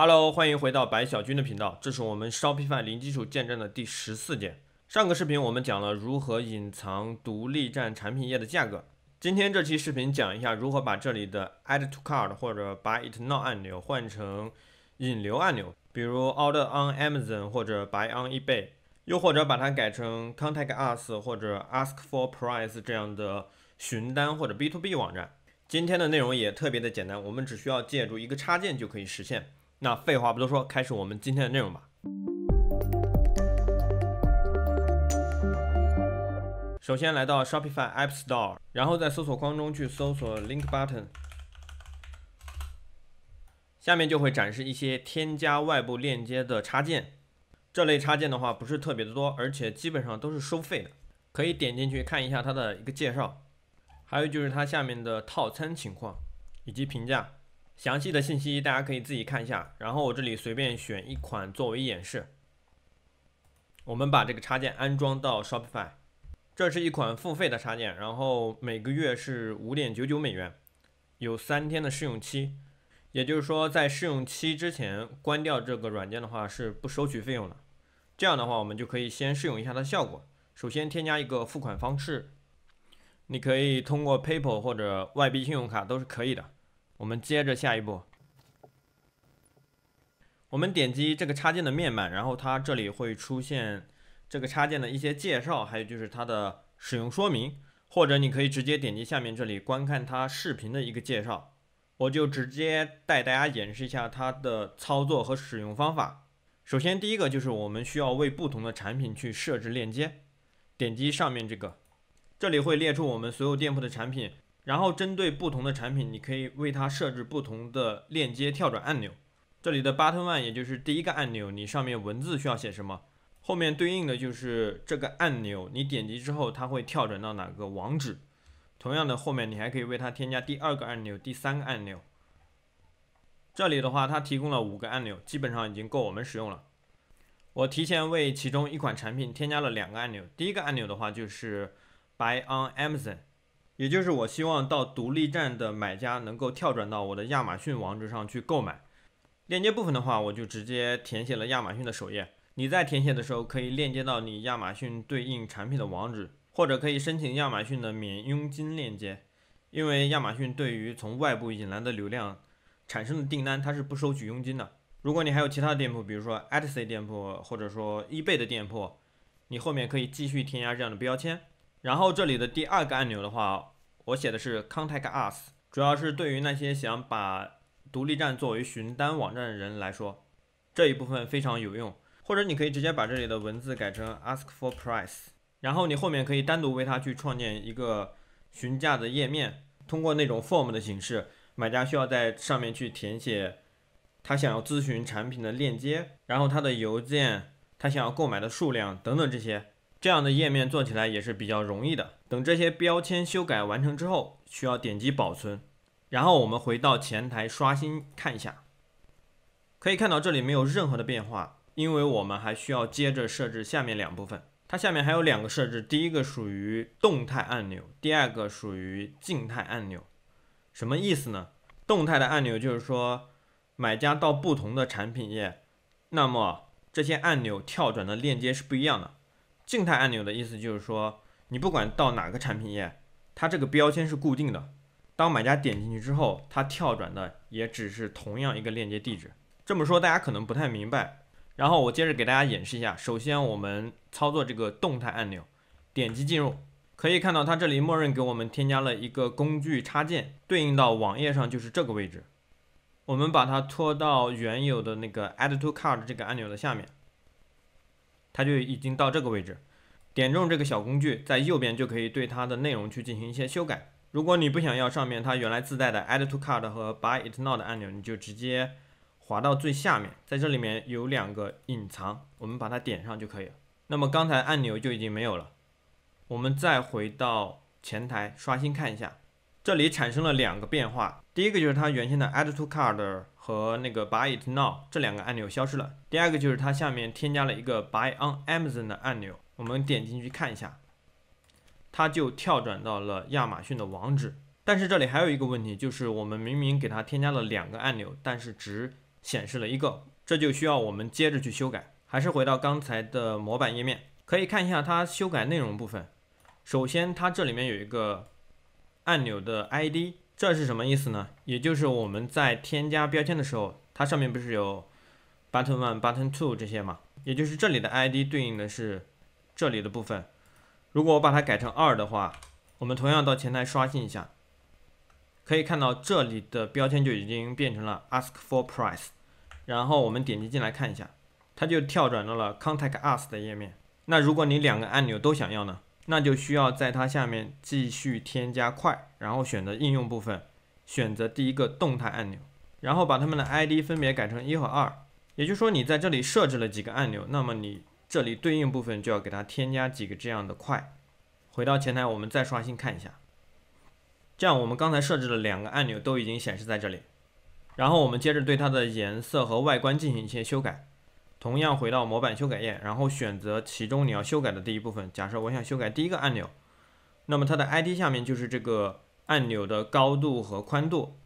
Hello，欢迎回到白小军的频道。这是我们烧批饭零基础建站的第十四节。上个视频我们讲了如何隐藏独立站产品页的价格。今天这期视频讲一下如何把这里的 Add to Cart 或者 Buy It Now 按钮换成引流按钮，比如 Order on Amazon 或者 Buy on eBay，又或者把它改成 Contact Us 或者 Ask for Price 这样的询单或者 B to B 网站。今天的内容也特别的简单，我们只需要借助一个插件就可以实现。那废话不多说，开始我们今天的内容吧。首先来到 Shopify App Store，然后在搜索框中去搜索 Link Button，下面就会展示一些添加外部链接的插件。这类插件的话，不是特别的多，而且基本上都是收费的。可以点进去看一下它的一个介绍，还有就是它下面的套餐情况以及评价。详细的信息大家可以自己看一下，然后我这里随便选一款作为演示。我们把这个插件安装到 Shopify，这是一款付费的插件，然后每个月是五点九九美元，有三天的试用期，也就是说在试用期之前关掉这个软件的话是不收取费用的。这样的话我们就可以先试用一下的效果。首先添加一个付款方式，你可以通过 PayPal 或者外币信用卡都是可以的。我们接着下一步，我们点击这个插件的面板，然后它这里会出现这个插件的一些介绍，还有就是它的使用说明，或者你可以直接点击下面这里观看它视频的一个介绍。我就直接带大家演示一下它的操作和使用方法。首先，第一个就是我们需要为不同的产品去设置链接，点击上面这个，这里会列出我们所有店铺的产品。然后针对不同的产品，你可以为它设置不同的链接跳转按钮。这里的 button one 也就是第一个按钮，你上面文字需要写什么？后面对应的就是这个按钮，你点击之后它会跳转到哪个网址？同样的，后面你还可以为它添加第二个按钮、第三个按钮。这里的话，它提供了五个按钮，基本上已经够我们使用了。我提前为其中一款产品添加了两个按钮，第一个按钮的话就是 Buy on Amazon。也就是我希望到独立站的买家能够跳转到我的亚马逊网址上去购买。链接部分的话，我就直接填写了亚马逊的首页。你在填写的时候，可以链接到你亚马逊对应产品的网址，或者可以申请亚马逊的免佣金链接。因为亚马逊对于从外部引来的流量产生的订单，它是不收取佣金的。如果你还有其他的店铺，比如说 etsy 店铺，或者说易贝的店铺，你后面可以继续添加这样的标签。然后这里的第二个按钮的话，我写的是 Contact Us，主要是对于那些想把独立站作为询单网站的人来说，这一部分非常有用。或者你可以直接把这里的文字改成 Ask for Price，然后你后面可以单独为它去创建一个询价的页面，通过那种 form 的形式，买家需要在上面去填写他想要咨询产品的链接，然后他的邮件、他想要购买的数量等等这些。这样的页面做起来也是比较容易的。等这些标签修改完成之后，需要点击保存，然后我们回到前台刷新看一下，可以看到这里没有任何的变化，因为我们还需要接着设置下面两部分。它下面还有两个设置，第一个属于动态按钮，第二个属于静态按钮。什么意思呢？动态的按钮就是说，买家到不同的产品页，那么这些按钮跳转的链接是不一样的。静态按钮的意思就是说，你不管到哪个产品页，它这个标签是固定的。当买家点进去之后，它跳转的也只是同样一个链接地址。这么说大家可能不太明白，然后我接着给大家演示一下。首先我们操作这个动态按钮，点击进入，可以看到它这里默认给我们添加了一个工具插件，对应到网页上就是这个位置。我们把它拖到原有的那个 Add to Cart 这个按钮的下面。它就已经到这个位置，点中这个小工具，在右边就可以对它的内容去进行一些修改。如果你不想要上面它原来自带的 Add to Cart 和 Buy It Now 的按钮，你就直接滑到最下面，在这里面有两个隐藏，我们把它点上就可以了。那么刚才按钮就已经没有了。我们再回到前台刷新看一下，这里产生了两个变化。第一个就是它原先的 Add to c a r d 和那个 Buy It Now 这两个按钮消失了。第二个就是它下面添加了一个 Buy on Amazon 的按钮，我们点进去看一下，它就跳转到了亚马逊的网址。但是这里还有一个问题，就是我们明明给它添加了两个按钮，但是只显示了一个，这就需要我们接着去修改。还是回到刚才的模板页面，可以看一下它修改内容部分。首先，它这里面有一个按钮的 ID。这是什么意思呢？也就是我们在添加标签的时候，它上面不是有 button one、button two 这些嘛？也就是这里的 ID 对应的是这里的部分。如果我把它改成二的话，我们同样到前台刷新一下，可以看到这里的标签就已经变成了 ask for price。然后我们点击进来看一下，它就跳转到了 contact u s 的页面。那如果你两个按钮都想要呢？那就需要在它下面继续添加块，然后选择应用部分，选择第一个动态按钮，然后把它们的 ID 分别改成一和二。也就是说，你在这里设置了几个按钮，那么你这里对应部分就要给它添加几个这样的块。回到前台，我们再刷新看一下，这样我们刚才设置的两个按钮都已经显示在这里。然后我们接着对它的颜色和外观进行一些修改。同样回到模板修改页，然后选择其中你要修改的第一部分。假设我想修改第一个按钮，那么它的 ID 下面就是这个按钮的高度和宽度。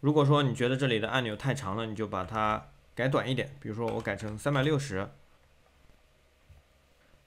如果说你觉得这里的按钮太长了，你就把它改短一点。比如说我改成三百六十，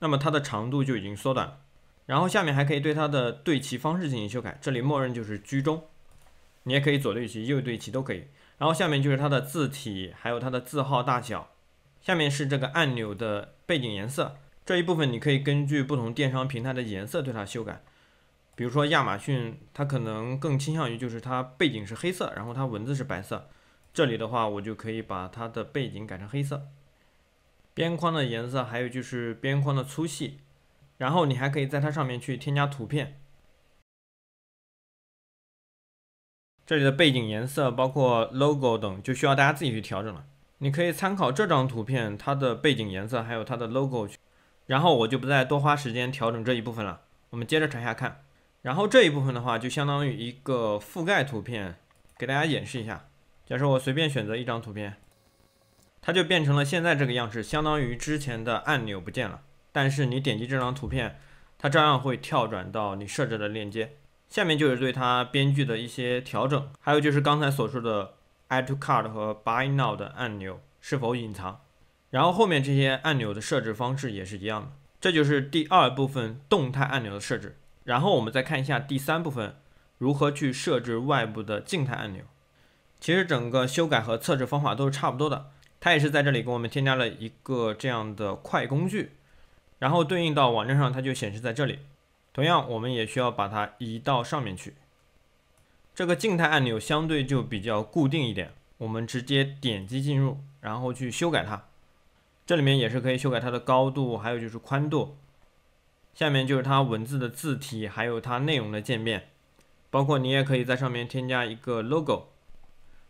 那么它的长度就已经缩短了。然后下面还可以对它的对齐方式进行修改，这里默认就是居中，你也可以左对齐、右对齐都可以。然后下面就是它的字体，还有它的字号大小。下面是这个按钮的背景颜色这一部分，你可以根据不同电商平台的颜色对它修改。比如说亚马逊，它可能更倾向于就是它背景是黑色，然后它文字是白色。这里的话，我就可以把它的背景改成黑色，边框的颜色，还有就是边框的粗细。然后你还可以在它上面去添加图片。这里的背景颜色包括 logo 等，就需要大家自己去调整了。你可以参考这张图片，它的背景颜色还有它的 logo 去，然后我就不再多花时间调整这一部分了。我们接着朝下看，然后这一部分的话就相当于一个覆盖图片，给大家演示一下。假设我随便选择一张图片，它就变成了现在这个样式，相当于之前的按钮不见了。但是你点击这张图片，它照样会跳转到你设置的链接。下面就是对它编剧的一些调整，还有就是刚才所说的。Add to Cart 和 Buy Now 的按钮是否隐藏？然后后面这些按钮的设置方式也是一样的。这就是第二部分动态按钮的设置。然后我们再看一下第三部分，如何去设置外部的静态按钮。其实整个修改和测试方法都是差不多的。它也是在这里给我们添加了一个这样的快工具，然后对应到网站上，它就显示在这里。同样，我们也需要把它移到上面去。这个静态按钮相对就比较固定一点，我们直接点击进入，然后去修改它。这里面也是可以修改它的高度，还有就是宽度。下面就是它文字的字体，还有它内容的渐变，包括你也可以在上面添加一个 logo。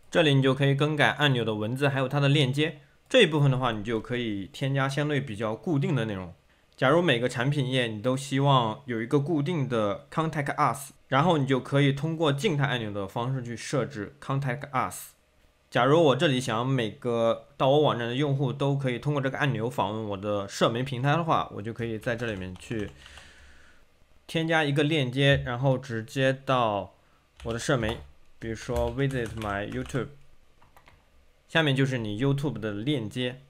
这里你就可以更改按钮的文字，还有它的链接。这一部分的话，你就可以添加相对比较固定的内容。假如每个产品页你都希望有一个固定的 Contact Us。然后你就可以通过静态按钮的方式去设置 Contact Us。假如我这里想每个到我网站的用户都可以通过这个按钮访问我的社媒平台的话，我就可以在这里面去添加一个链接，然后直接到我的社媒，比如说 Visit My YouTube。下面就是你 YouTube 的链接。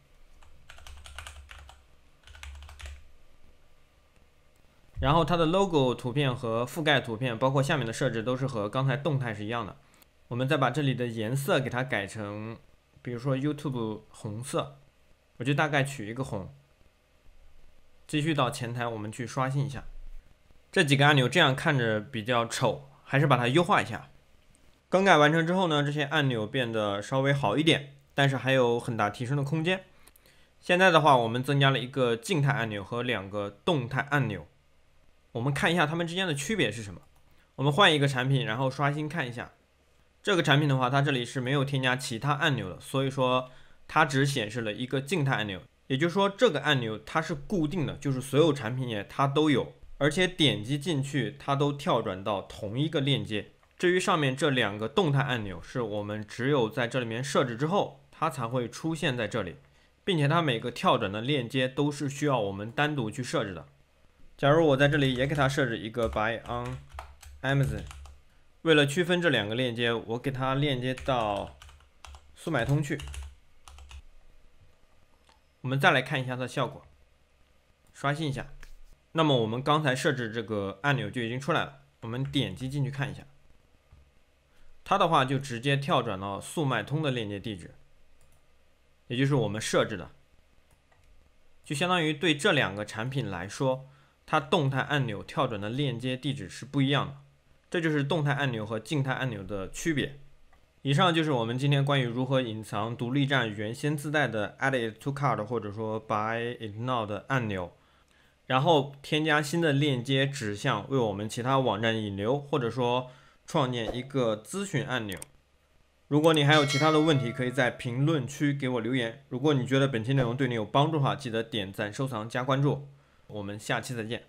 然后它的 logo 图片和覆盖图片，包括下面的设置都是和刚才动态是一样的。我们再把这里的颜色给它改成，比如说 YouTube 红色，我就大概取一个红。继续到前台，我们去刷新一下这几个按钮，这样看着比较丑，还是把它优化一下。更改完成之后呢，这些按钮变得稍微好一点，但是还有很大提升的空间。现在的话，我们增加了一个静态按钮和两个动态按钮。我们看一下它们之间的区别是什么。我们换一个产品，然后刷新看一下。这个产品的话，它这里是没有添加其他按钮的，所以说它只显示了一个静态按钮。也就是说，这个按钮它是固定的，就是所有产品也它都有，而且点击进去它都跳转到同一个链接。至于上面这两个动态按钮，是我们只有在这里面设置之后，它才会出现在这里，并且它每个跳转的链接都是需要我们单独去设置的。假如我在这里也给它设置一个 Buy on Amazon，为了区分这两个链接，我给它链接到速卖通去。我们再来看一下它的效果，刷新一下。那么我们刚才设置这个按钮就已经出来了。我们点击进去看一下，它的话就直接跳转到速卖通的链接地址，也就是我们设置的，就相当于对这两个产品来说。它动态按钮跳转的链接地址是不一样的，这就是动态按钮和静态按钮的区别。以上就是我们今天关于如何隐藏独立站原先自带的 Add it to cart 或者说 Buy it now 的按钮，然后添加新的链接指向为我们其他网站引流，或者说创建一个咨询按钮。如果你还有其他的问题，可以在评论区给我留言。如果你觉得本期内容对你有帮助的话，记得点赞、收藏、加关注。我们下期再见。